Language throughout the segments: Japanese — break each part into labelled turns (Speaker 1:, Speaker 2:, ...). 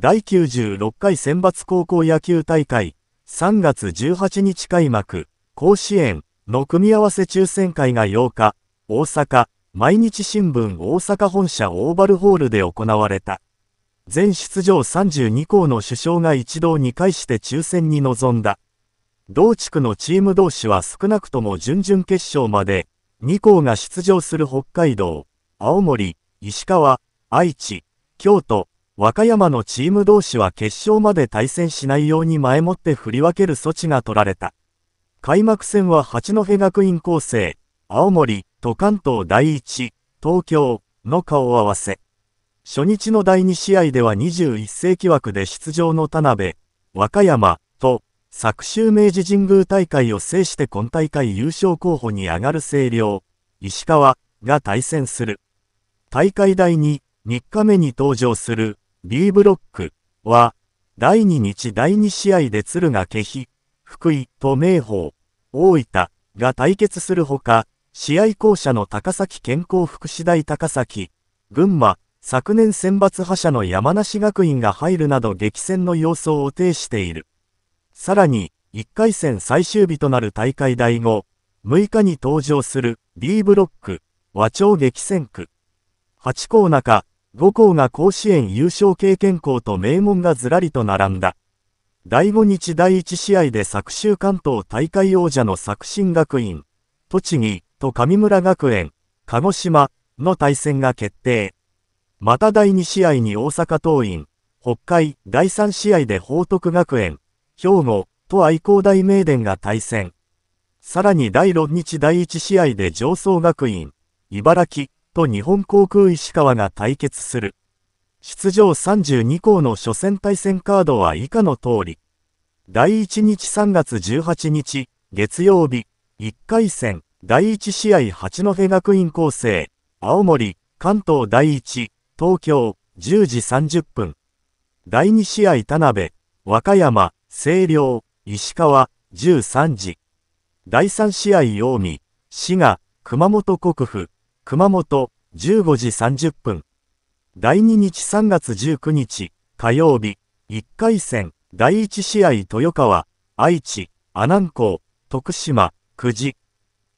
Speaker 1: 第96回選抜高校野球大会3月18日開幕甲子園の組み合わせ抽選会が8日大阪毎日新聞大阪本社オーバルホールで行われた全出場32校の首相が一堂に会して抽選に臨んだ同地区のチーム同士は少なくとも準々決勝まで2校が出場する北海道青森石川愛知京都和歌山のチーム同士は決勝まで対戦しないように前もって振り分ける措置が取られた。開幕戦は八戸学院構成、青森、と関東第一、東京、の顔合わせ。初日の第2試合では21世紀枠で出場の田辺、和歌山、と、昨秋明治神宮大会を制して今大会優勝候補に上がる星稜、石川、が対戦する。大会第2、3日目に登場する、B ブロックは、第2日第2試合で鶴が消費。福井と明豊、大分が対決するほか、試合校舎の高崎健康福祉大高崎、群馬、昨年選抜覇者の山梨学院が入るなど激戦の様相を呈している。さらに、1回戦最終日となる大会第5、6日に登場する B ブロック、和町激戦区。8校中、5校が甲子園優勝経験校と名門がずらりと並んだ。第5日第1試合で昨週関東大会王者の作新学院、栃木と上村学園、鹿児島の対戦が決定。また第2試合に大阪桐蔭、北海、第3試合で報徳学園、兵庫と愛工大名電が対戦。さらに第6日第1試合で上層学院、茨城と日本航空石川が対決する。出場32校の初戦対戦カードは以下の通り。第1日3月18日、月曜日、1回戦、第1試合八戸学院構成、青森、関東第1、東京、10時30分。第2試合田辺、和歌山、星稜、石川、13時。第3試合近江、滋賀、熊本国府、熊本、15時30分。第2日3月19日、火曜日、1回戦、第1試合豊川、愛知、阿南港、徳島、久慈。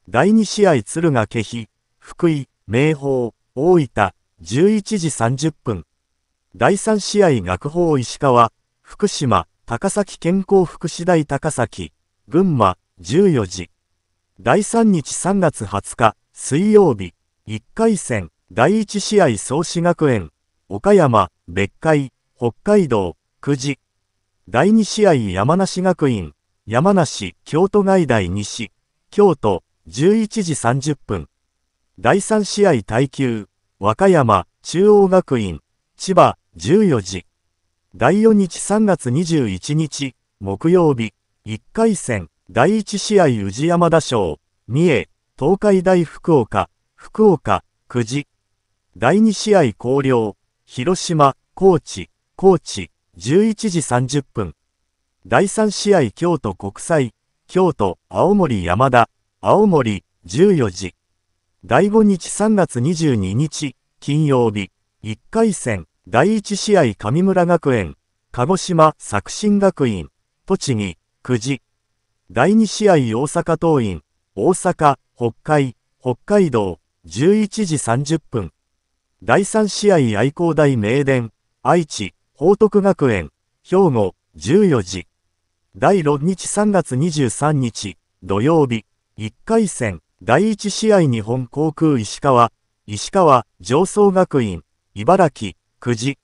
Speaker 1: 第2試合敦賀気比、福井、明豊、大分、11時30分。第3試合学法石川、福島、高崎健康福祉大高崎、群馬、14時。第3日3月20日、水曜日、1回戦、第1試合創志学園、岡山、別海、北海道、久慈。第2試合山梨学院、山梨、京都外大西、京都、11時30分。第3試合耐久、和歌山、中央学院、千葉、14時。第4日3月21日、木曜日、1回戦、第1試合宇治山田賞、三重、東海大福岡、福岡、久慈。第2試合広陵、広島、高知、高知、11時30分。第3試合京都国際、京都、青森山田、青森、14時。第5日3月22日、金曜日、1回戦、第1試合上村学園、鹿児島作新学院、栃木、久慈。第2試合大阪桐蔭、大阪、北海、北海道、11時30分。第3試合愛工大名電、愛知、報徳学園、兵庫、14時。第6日3月23日、土曜日、1回戦、第1試合日本航空石川、石川、上層学院、茨城、9時。